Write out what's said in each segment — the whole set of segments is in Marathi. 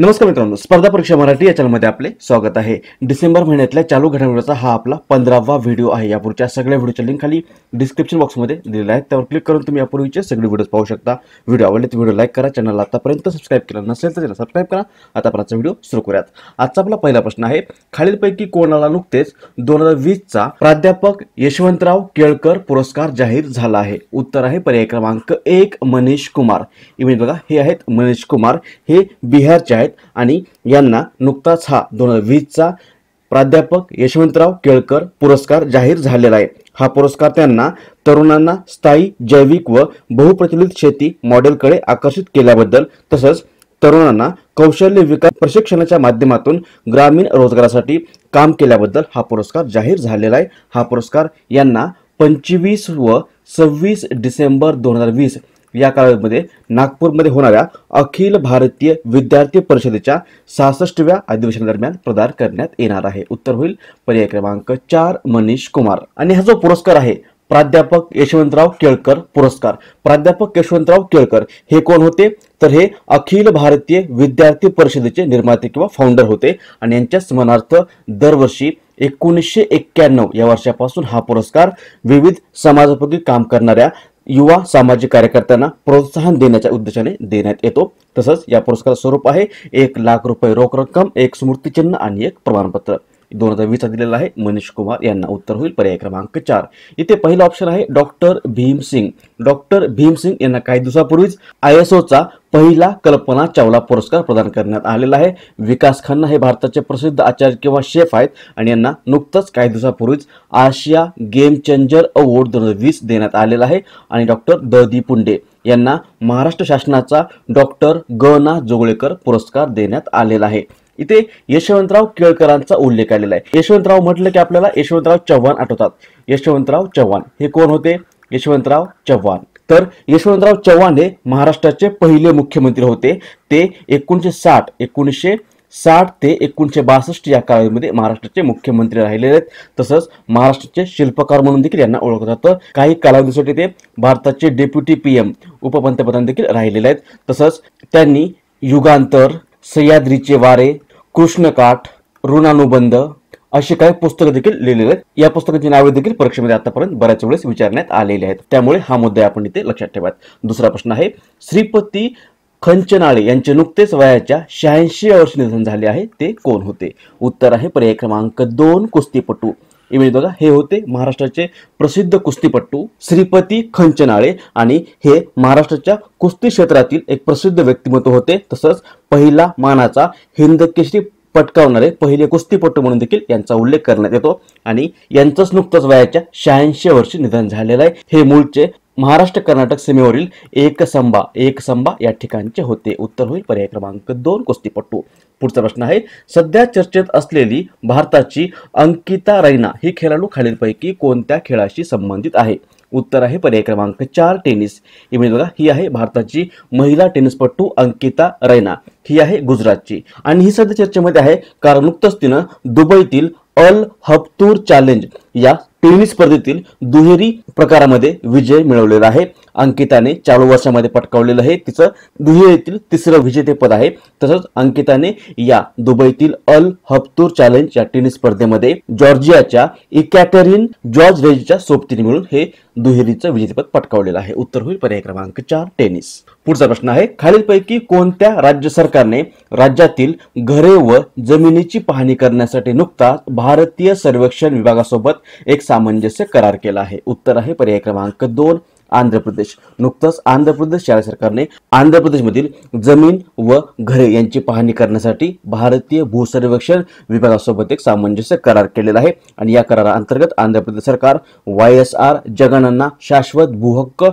नमस्कार मित्रांनो स्पर्धा परीक्षा मराठी या चॅनलमध्ये आपले स्वागत आहे डिसेंबर महिन्यातल्या चालू घडामोडीचा हा आपला पंधरावा व्हिडिओ आहे यापूर्वीच्या सगळ्या व्हिडिओच्या लिंक खाली डिस्क्रिप्शन बॉक्समध्ये दिलेला आहे त्यावर क्लिक करून तुम्ही यापूर्वीचे सगळे व्हिडिओ पाहू शकता व्हिडिओ आवडले तर व्हिडिओ लाईक करा चॅनलला आतापर्यंत सबस्क्राईब केला नसेल तर त्याला सबस्क्राईब करा आता आपला व्हिडिओ सुरू करूयात आजचा आपला पहिला प्रश्न आहे खालीलपैकी कोणाला नुकतेच दोन हजार प्राध्यापक यशवंतराव केळकर पुरस्कार जाहीर झाला आहे उत्तर आहे पर्याय क्रमांक एक मनीष कुमार इमेज बघा हे आहेत मनीष कुमार हे बिहारचे आहेत आहेत आणि यांना नुकताच हा दोन हजार वीसचा प्राध्यापक यशवंतराव केळकर पुरस्कार जाहीर झालेला आहे हा पुरस्कार त्यांना तरुणांना स्थायी जैविक व बहुप्रचलित शेती मॉडेलकडे आकर्षित केल्याबद्दल तसंच तरुणांना कौशल्य विकास प्रशिक्षणाच्या माध्यमातून ग्रामीण रोजगारासाठी काम केल्याबद्दल हा पुरस्कार जाहीर झालेला आहे हा पुरस्कार यांना पंचवीस व सव्वीस डिसेंबर दोन हजार वीस या काळामध्ये नागपूरमध्ये होणाऱ्या अखिल भारतीय विद्यार्थी परिषदेच्या सहासष्टव्या अधिवेशनादरम्यान प्रदान करण्यात येणार आहे उत्तर होईल पर्याय क्रमांक चार मनीष कुमार आणि हा जो पुरस्कार आहे प्राध्यापक यशवंतराव केळकर पुरस्कार प्राध्यापक यशवंतराव केळकर हे कोण होते तर हे अखिल भारतीय विद्यार्थी परिषदेचे निर्माते किंवा फाउंडर होते आणि यांच्या स्मरणार्थ दरवर्षी एकोणीसशे एक्क्याण्णव या वर्षापासून हा पुरस्कार विविध समाजोपयोगी काम करणाऱ्या युवा सामाजिक कार्यकर्त्यांना प्रोत्साहन देण्याच्या उद्देशाने देण्यात येतो तसंच या पुरस्काराचं स्वरूप आहे एक लाख रुपये रोख रक्कम एक स्मृतीचिन्ह आणि एक प्रमाणपत्र दोन हजार वीसचा दिलेला आहे मनीष कुमार यांना उत्तर होईल पर्याय क्रमांक चार इथे पहिला ऑप्शन आहे डॉक्टर भीमसिंग डॉक्टर भीमसिंग यांना काही दिवसापूर्वीच आय एस ओचा पहिला कल्पना चावला पुरस्कार प्रदान करण्यात आलेला आहे विकास खन्ना हे भारताचे प्रसिद्ध आचार्य किंवा शेफ आहेत आणि यांना नुकतंच काही दिवसापूर्वीच आशिया गेम चेंजर अवॉर्ड दोन हजार वीस देण्यात आलेला आहे आणि डॉक्टर ददी पुंडे यांना महाराष्ट्र शासनाचा डॉक्टर ग ना जोगळेकर पुरस्कार देण्यात आलेला आहे इथे यशवंतराव केळकरांचा उल्लेख आलेला आहे यशवंतराव म्हटलं की आपल्याला यशवंतराव चव्हाण आठवतात यशवंतराव चव्हाण हे कोण होते यशवंतराव चव्हाण तर यशवंतराव चव्हाण हे महाराष्ट्राचे पहिले मुख्यमंत्री होते ते एकोणीशे साठ एकोणीसशे साठ ते एकोणीसशे बासष्ट या काळामध्ये महाराष्ट्राचे मुख्यमंत्री राहिलेले आहेत तसंच महाराष्ट्राचे शिल्पकार म्हणून देखील यांना ओळखतात जातं काही कालावधीसाठी ते भारताचे डेप्युटी पी एम उपपंतप्रधान देखील राहिलेले आहेत तसंच त्यांनी युगांतर सह्याद्रीचे वारे कृष्णकाठ ऋणानुबंध असे काही पुस्तकं देखील लिहिलेले आहेत या पुस्तकाची नावे देखील परीक्षेमध्ये आतापर्यंत बऱ्याच वेळेस विचारण्यात आलेले आहेत त्यामुळे हा मुद्दा आपण इथे लक्षात ठेवा दुसरा प्रश्न आहे श्रीपती खंचनाळे यांचे नुकतेच वयाच्या शहाऐंशी वर्ष निधन झाले आहे ते कोण होते उत्तर आहे पर्याय क्रमांक दोन कुस्तीपटू इमेज म्हणजे बघा हे होते महाराष्ट्राचे प्रसिद्ध कुस्तीपट्टू श्रीपती खंचनाळे आणि हे महाराष्ट्राच्या कुस्ती क्षेत्रातील एक प्रसिद्ध व्यक्तिमत्व होते तसंच पहिला मानाचा हिंदकेशरी पटकावणारे पहिले कुस्तीपट्टू म्हणून देखील यांचा उल्लेख करण्यात येतो आणि यांचंच नुकतंच वयाच्या शहाऐंशी वर्षी निधन झालेलं आहे हे मूळचे महाराष्ट्र कर्नाटक सीमेवरील एक एक संभा या ठिकाणचे होते उत्तर होईल पर्याय क्रमांक दोन कुस्तीपट्टू पुढचा प्रश्न आहे सध्या चर्चेत असलेली भारताची अंकिता रैना ही खेळाडू खालीलपैकी कोणत्या खेळाशी संबंधित आहे उत्तर आहे पर्याय क्रमांक चार टेनिस बघा ही आहे भारताची महिला टेनिसपटू अंकिता रैना ही आहे गुजरातची आणि ही सध्या चर्चेमध्ये आहे कारण नुकतंच तिनं दुबईतील अल हप्तूर चॅलेंज या टेनिस स्पर्धेतील दुहेरी प्रकारामध्ये विजय मिळवलेला आहे अंकिताने चालू वर्षामध्ये पटकावलेलं आहे तिचं दुहेरीतील तिसरं विजेतेपद आहे तसंच अंकिताने या दुबईतील अल हप्तूर चॅलेंज या टेनिस स्पर्धेमध्ये जॉर्जियाच्या इकॅटरिन जॉर्ज रेजीच्या सोबतीने मिळून हे दुहेरीचं विजेतेपद पटकावलेलं आहे उत्तर होईल पर्याय क्रमांक चार टेनिस पुढचा प्रश्न आहे खालीलपैकी कोणत्या राज्य सरकारने राज्यातील घरे व जमिनीची पाहणी करण्यासाठी नुकताच भारतीय सर्वेक्षण विभागासोबत एक सामंजस्य करार केला आहे उत्तर आहे पर्याय क्रमांक दोन आंध्र प्रदेश नुकतंच आंध्र प्रदेश राज्य सरकारने आंध्र प्रदेशमधील जमीन व घरे यांची पाहणी करण्यासाठी भारतीय सर्वेक्षण विभागासोबत एक सामंजस्य करार केलेला आहे आणि या अंतर्गत आंध्र प्रदेश सरकार वाय एस आर जगनांना शाश्वत भूहक्क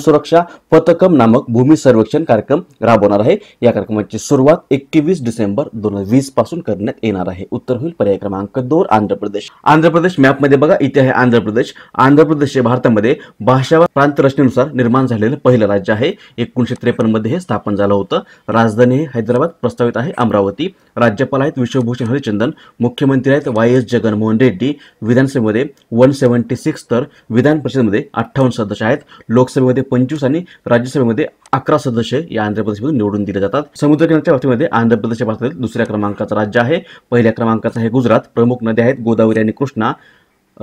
सुरक्षा पथकम नामक भूमी सर्वेक्षण कार्यक्रम राबवणार आहे या कार्यक्रमाची सुरुवात एकवीस डिसेंबर दोन हजार वीस पासून करण्यात येणार आहे उत्तर होईल पर्याय क्रमांक दोन आंध्र प्रदेश आंध्र प्रदेश मॅपमध्ये बघा इथे आहे आंध्र प्रदेश आंध्र प्रदेश हे भारतामध्ये भाषा प्रांत रचनेनुसार निर्माण झालेलं पहिलं राज्य आहे एकोणीसशे त्रेपन्नमध्ये हे स्थापन झालं होतं राजधानी हे हैदराबाद प्रस्तावित आहे अमरावती राज्यपाल आहेत विश्वभूषण हरिचंदन मुख्यमंत्री आहेत वाय एस जगनमोहन रेड्डी विधानसभेमध्ये वन सेव्हन्टी सिक्स तर विधान परिषदेमध्ये अठ्ठावन्न सदस्य आहेत लोकसभेमध्ये पंचवीस आणि राज्यसभेमध्ये अकरा सदस्य या आंध्र प्रदेशमधून निवडून दिले जातात समुद्रच्या बाबतीमध्ये आंध्र प्रदेश भारतातील दुसऱ्या क्रमांकाचं राज्य आहे पहिल्या क्रमांकाचं आहे गुजरात प्रमुख नद्या आहेत गोदावरी आणि कृष्णा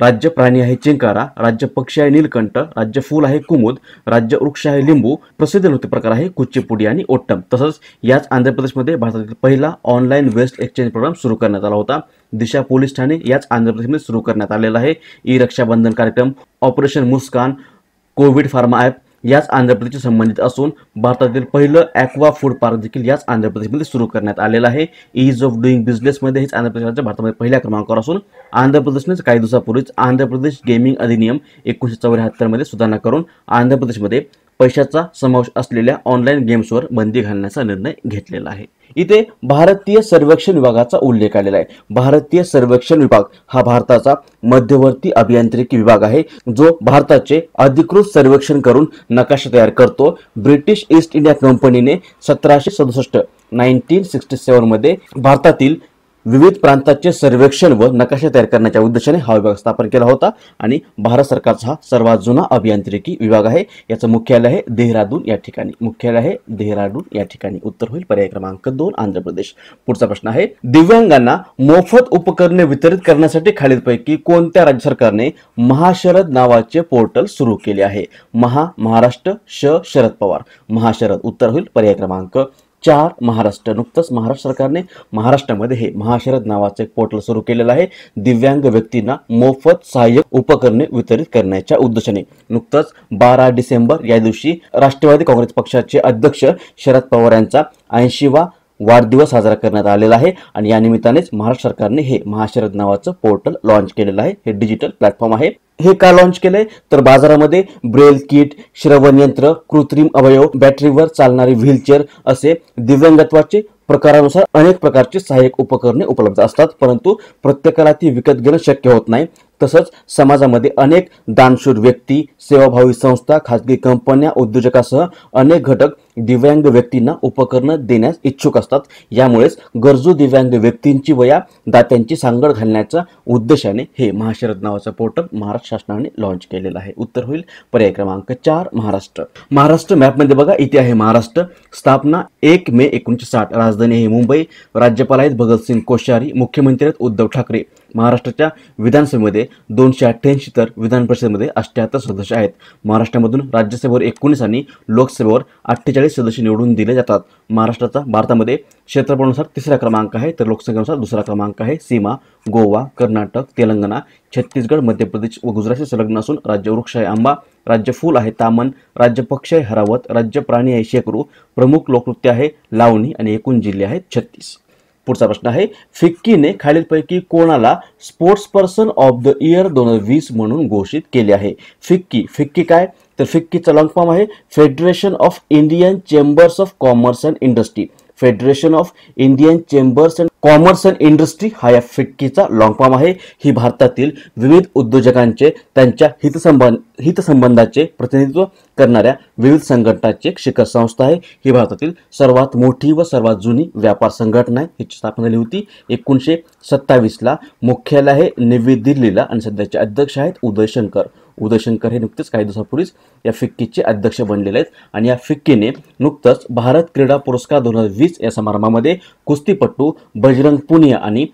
राज्य प्राणी आहे चिंकारा राज्य पक्षी आहे नीलकंठ राज्य फूल आहे कुमुद राज्य वृक्ष आहे लिंबू प्रसिद्ध नृत्य प्रकार आहे कुच्चीपुडी आणि ओट्टम तसंच याच आंध्र प्रदेशमध्ये भारतातील पहिला ऑनलाईन वेस्ट एक्सचेंज प्रोग्राम सुरू करण्यात आला होता दिशा पोलीस ठाणे याच आंध्र प्रदेशमध्ये सुरू करण्यात आलेला आहे ई रक्षाबंधन कार्यक्रम operation Muskaan COVID pharma app याच आंध्र प्रदेशशी संबंधित असून भारतातील पहिलं ॲक्वा फूड पार्क देखील याच आंध्र प्रदेशमध्ये सुरू करण्यात आलेलं आहे इज ऑफ डुईंग बिझनेसमध्ये हेच आंध्र प्रदेश भारतामध्ये पहिल्या क्रमांकावर असून आंध्र प्रदेशनेच काही दिवसापूर्वीच आंध्र प्रदेश गेमिंग अधिनियम एकोणीसशे चौऱ्याहत्तरमध्ये सुधारणा करून आंध्र प्रदेशमध्ये पैशाचा समावेश असलेल्या ऑनलाईन गेम्सवर बंदी घालण्याचा निर्णय घेतलेला आहे इथे भारतीय सर्वेक्षण विभागाचा उल्लेख आलेला आहे भारतीय सर्वेक्षण विभाग हा भारताचा मध्यवर्ती अभियांत्रिकी विभाग आहे जो भारताचे अधिकृत सर्वेक्षण करून नकाशा तयार करतो ब्रिटिश ईस्ट इंडिया कंपनीने सतराशे सदुसष्ट नाईनटीन सिक्स्टी मध्ये भारतातील विविध प्रांताचे सर्वेक्षण व नकाशे तयार करण्याच्या उद्देशाने हा विभाग स्थापन केला होता आणि भारत सरकारचा हा सर्वात जुना अभियांत्रिकी विभाग आहे याचं मुख्यालय आहे देहरादून या ठिकाणी मुख्यालय आहे देहरादून या ठिकाणी उत्तर होईल पर्याय क्रमांक दोन आंध्र प्रदेश पुढचा प्रश्न आहे दिव्यांगांना मोफत उपकरणे वितरित करण्यासाठी खालीलपैकी कोणत्या राज्य सरकारने महाशरद नावाचे पोर्टल सुरू केले आहे महा महाराष्ट्र श शरद पवार महाशरद उत्तर होईल पर्याय क्रमांक चार महाराष्ट्र नुकतंच महाराष्ट्र सरकारने महाराष्ट्रामध्ये हे महाशरद नावाचं एक पोर्टल सुरू केलेलं आहे दिव्यांग व्यक्तींना मोफत सहाय्यक उपकरणे वितरित करण्याच्या उद्देशाने नुकतंच बारा डिसेंबर या दिवशी राष्ट्रवादी काँग्रेस पक्षाचे अध्यक्ष शरद पवार यांचा ऐंशीवा वाढदिवस साजरा करण्यात आलेला आहे आणि या निमित्तानेच महाराष्ट्र सरकारने हे महाशरद नावाचं पोर्टल लॉन्च केलेलं आहे हे डिजिटल प्लॅटफॉर्म आहे हे का लॉन्च केलंय तर बाजारामध्ये ब्रेल किट श्रवण यंत्र कृत्रिम अवयव बॅटरीवर चालणारी व्हीलचेअर असे दिव्यांगत्वाचे प्रकारानुसार अनेक प्रकारचे सहाय्यक उपकरणे उपलब्ध असतात परंतु प्रत्येकाला ती विकत घेणं शक्य होत नाही तसंच समाजामध्ये अनेक दानशूर व्यक्ती सेवाभावी संस्था खाजगी कंपन्या उद्योजकासह अनेक घटक दिव्यांग व्यक्तींना उपकरणं देण्यास इच्छुक असतात यामुळेच गरजू दिव्यांग व्यक्तींची वया दात्यांची सांगड घालण्याच्या उद्देशाने हे महाशरद नावाचं पोर्टल महाराष्ट्र शासनाने लॉन्च केलेलं आहे उत्तर होईल पर्याय क्रमांक चार महाराष्ट्र महाराष्ट्र मॅपमध्ये बघा इथे आहे महाराष्ट्र स्थापना एक मे एकोणीसशे साठ राजधानी आहे मुंबई राज्यपाल आहेत भगतसिंग कोश्यारी मुख्यमंत्री आहेत उद्धव ठाकरे महाराष्ट्राच्या विधानसभेमध्ये दोनशे अठ्ठ्याऐंशी तर विधान परिषदेमध्ये अठ्ठ्याहत्तर सदस्य आहेत महाराष्ट्रामधून राज्यसभेवर एकोणीस आणि लोकसभेवर अठ्ठेचाळीस सदस्य निवडून दिले जातात महाराष्ट्राचा भारतामध्ये क्षेत्रफळानुसार तिसरा क्रमांक आहे तर लोकसंख्येनुसार दुसरा क्रमांक आहे सीमा गोवा कर्नाटक तेलंगणा छत्तीसगड मध्य प्रदेश व गुजरातशी संलग्न असून राज्य वृक्ष आहे आंबा राज्य फुल आहे तामन राज्य पक्ष आहे हरावत राज्य प्राणी आहे शेकरू प्रमुख लोकनृत्य आहे लावणी आणि एकूण जिल्हे आहेत छत्तीस पुढचा प्रश्न आहे फिक्कीने खालीलपैकी कोणाला sports person of the year दोन हजार वीस म्हणून घोषित केले आहे फिक्की फिक्की काय तर फिक्कीचा लॉंग फॉर्म आहे Federation of Indian Chambers of Commerce and Industry Federation of Indian Chambers and Commerce and Industry हा या फिक्कीचा लॉंगफॉर्म आहे ही भारतातील विविध उद्योजकांचे त्यांच्या हितसंबंध हितसंबंधाचे प्रतिनिधित्व करणाऱ्या विविध संघटनाची एक शिखर संस्था आहे ही भारतातील सर्वात मोठी व सर्वात जुनी व्यापार संघटना आहे हिची स्थापना झाली होती एकोणीसशे सत्तावीसला मुख्यालय आहे नवी दिल्लीला आणि सध्याचे अध्यक्ष आहेत उदय शंकर उदयशंकर हे नुकतेच काही दिवसापूर्वीच या फिक्कीचे अध्यक्ष बनलेले आहेत आणि या फिक्कीने नुकतंच भारत क्रीडा पुरस्कार दोन हजार वीस या समारंभामध्ये कुस्तीपट्टू बजरंग पुनिया आणि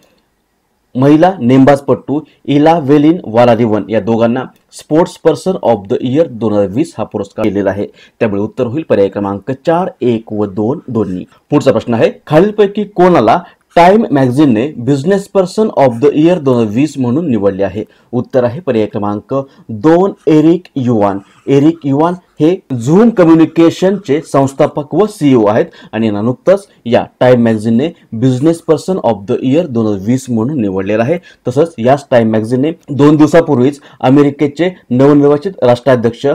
महिला नेमबाजपट्टू इला वेलिन वालादिवन या दोघांना sports person of the year दोन हजार वीस हा पुरस्कार दिलेला आहे त्यामुळे उत्तर होईल पर्याय क्रमांक चार एक व दोन दोन्ही पुढचा प्रश्न आहे खालीलपैकी कोणाला टाइम मॅगझिनने business person of the year दोन हजार वीस म्हणून निवडले आहे उत्तर आहे पर्याय क्रमांक दोन एरिक युवान एरिक युवान हे झूम कम्युनिकेशनचे संस्थापक व सीईओ e आहेत आणि नुकतंच या टाइम मॅगझिनने business person of the year दोन हजार वीस म्हणून निवडलेला आहे तसंच याच टाइम मॅगझिनने दोन दिवसापूर्वीच अमेरिकेचे नवनिर्वाचित राष्ट्राध्यक्ष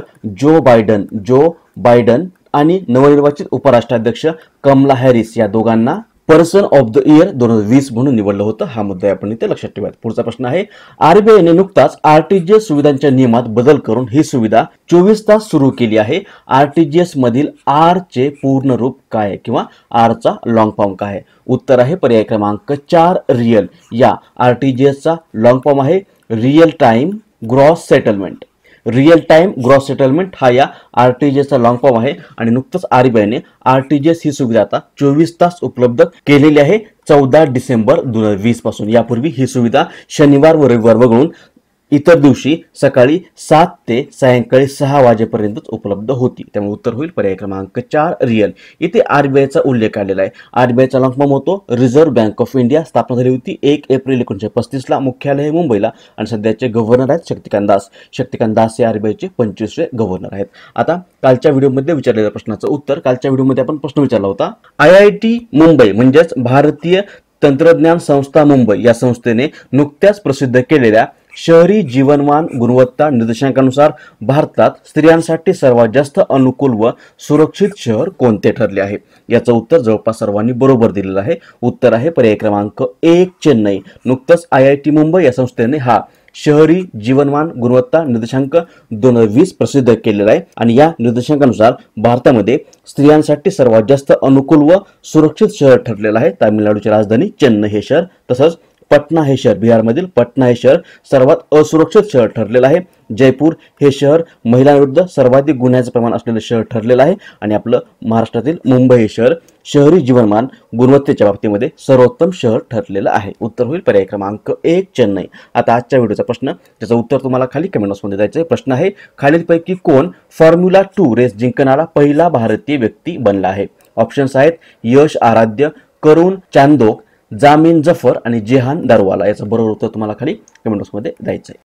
जो बायडन जो बायडन आणि नवनिर्वाचित उपराष्ट्राध्यक्ष कमला हॅरिस या दोघांना पर्सन ऑफ द इयर दोन हजार वीस म्हणून निवडलं होतं हा मुद्दा आपण इथे लक्षात ठेवूयात पुढचा प्रश्न आहे आरबीआयने नुकताच आरटीजीएस सुविधांच्या नियमात बदल करून ही सुविधा चोवीस तास सुरू केली आहे आरटीजीएस मधील आर चे पूर्ण रूप काय किंवा आरचा लॉंग फॉर्म काय आहे उत्तर आहे पर्याय क्रमांक चार रियल या आरटीजीएसचा लॉंग फॉर्म आहे real time gross settlement real time gross settlement हा या R T G long form आहे आणि नुकतंच आरबीआयने ने आर टी जी एस ही सुविधा आता चोवीस तास उपलब्ध केलेली आहे चौदा डिसेंबर दोन हजार वीस पासून यापूर्वी ही सुविधा शनिवार व रविवार वगळून इतर दिवशी सकाळी सात ते सायंकाळी सहा वाजेपर्यंतच उपलब्ध होती त्यामुळे उत्तर होईल पर्याय क्रमांक चार रियल इथे आरबीआयचा उल्लेख आलेला आहे आरबीआयचा लॉन्ग फॉर्म होतो रिझर्व्ह बँक ऑफ इंडिया स्थापना झाली होती एक एप्रिल एकोणीशे पस्तीसला मुख्यालय आहे मुंबईला आणि सध्याचे गव्हर्नर आहेत शक्तिकांत दास शक्तिकांत दास हे आरबीआयचे पंचवीसवे गव्हर्नर आहेत आता कालच्या व्हिडिओमध्ये विचारलेल्या प्रश्नाचं उत्तर कालच्या व्हिडिओमध्ये आपण प्रश्न विचारला होता आय आय टी मुंबई म्हणजेच भारतीय तंत्रज्ञान संस्था मुंबई या संस्थेने नुकत्याच प्रसिद्ध केलेल्या शहरी जीवनमान गुणवत्ता निर्देशांकानुसार भारतात स्त्रियांसाठी सर्वात जास्त अनुकूल व सुरक्षित शहर कोणते ठरले आहे याचं उत्तर जवळपास सर्वांनी बरोबर दिलेलं आहे उत्तर आहे पर्याय क्रमांक एक चेन्नई नुकतंच आय आय टी मुंबई या संस्थेने हा शहरी जीवनमान गुणवत्ता निर्देशांक दोन हजार वीस प्रसिद्ध केलेला आहे आणि या निर्देशांकानुसार भारतामध्ये स्त्रियांसाठी सर्वात जास्त अनुकूल व सुरक्षित शहर ठरलेलं आहे तामिळनाडूची राजधानी चेन्नई हे शहर तसंच पटना हे शहर बिहारमधील पटना हे शहर सर्वात असुरक्षित शहर ठरलेलं आहे जयपूर हे शहर महिलांविरुद्ध सर्वाधिक गुन्ह्याचं प्रमाण असलेलं शहर ठरलेलं आहे आणि आपलं महाराष्ट्रातील मुंबई हे शहर शहरी जीवनमान गुणवत्तेच्या बाबतीमध्ये सर्वोत्तम शहर ठरलेलं आहे उत्तर होईल पर्याय क्रमांक एक चेन्नई आता आजच्या व्हिडिओचा प्रश्न त्याचं उत्तर तुम्हाला खाली कमेंट बॉक्समध्ये द्यायचं प्रश्न आहे खालीलपैकी कोण फॉर्म्युला टू रेस जिंकणारा पहिला भारतीय व्यक्ती बनला आहे ऑप्शन्स आहेत यश आराध्य करुण चांदोक जामीन जफर आणि जेहान दारवाला याचं बरोबर उत्तर तुम्हाला खाली कमेंट बॉक्समध्ये द्यायचं आहे